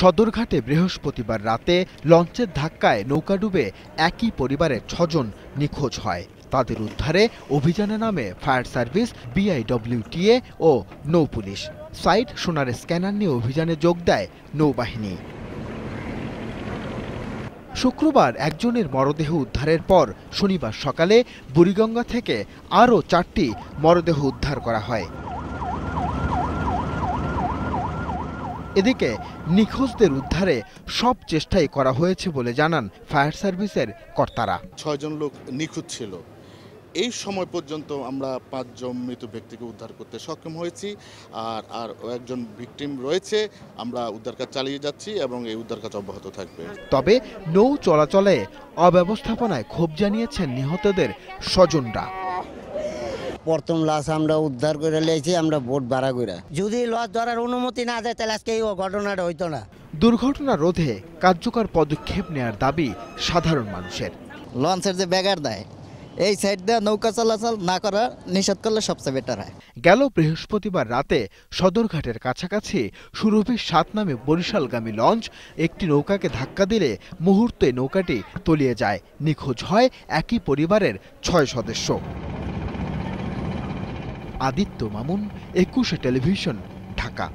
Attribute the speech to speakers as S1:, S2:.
S1: সদরঘাটে বৃহস্পতিবার রাতে লঞ্চের ধাক্কায় নৌকা ডুবে একই পরিবারের ছজন নিখোঁজ হয় তাদের উদ্ধারে অভিযানে নামে ফায়ার সার্ভিস বিআইডব্লিউটিএ ও নৌ পুলিশ সাইট সোনার স্ক্যানার নিয়ে অভিযানে যোগ দেয় নৌবাহিনী শুক্রবার একজনের মরদেহ উদ্ধারের পর শনিবার সকালে বুড়িগঙ্গা থেকে আরও চারটি মরদেহ উদ্ধার করা হয় এদিকে নিখোঁজদের উদ্ধারে সব চেষ্টাই করা হয়েছে বলে জানান ফায়ার সার্ভিসের কর্তারা
S2: ছয়জন লোক নিখোঁজ ছিল এই সময় পর্যন্ত আমরা পাঁচজন মৃত ব্যক্তিকে উদ্ধার করতে সক্ষম হয়েছি আর আর একজন ভিকটিম রয়েছে আমরা উদ্ধার কাজ চালিয়ে যাচ্ছি এবং এই উদ্ধার কাজ অব্যাহত থাকবে
S1: তবে নৌ চলাচলে অব্যবস্থাপনায় ক্ষোভ জানিয়েছেন নিহতদের স্বজনরা
S3: প্রথম লাশ আমরা উদ্ধার করে লেছি আমরা ভোট ভাড়া করে যদি লস ধরার অনুমতি
S4: না দেয় তাহলে আজকে এই ঘটনাটা হইতো না দুর্ঘটনা রোধে কার্যকর পদক্ষেপ নেয়ার দাবি সাধারণ মানুষের লঞ্চের যে ব্যাগার দেয় এই সাইড দিয়ে নৌকা চলাচল না
S1: করা নিষেধ করলে সবচেয়ে বেটার হয় গেল বৃহস্পতিবার রাতে সদরঘাটের কাছাকাছি সুরভি সাত নামে বরিশালগামী লঞ্চ একটি নৌকাকে ধাক্কা দিলে মুহূর্তে নৌকাটি তলিয়ে যায় নিখোঁজ হয় একই পরিবারের ছয় সদস্য আদিত্য মামুন একুশে টেলিভিশন ঢাকা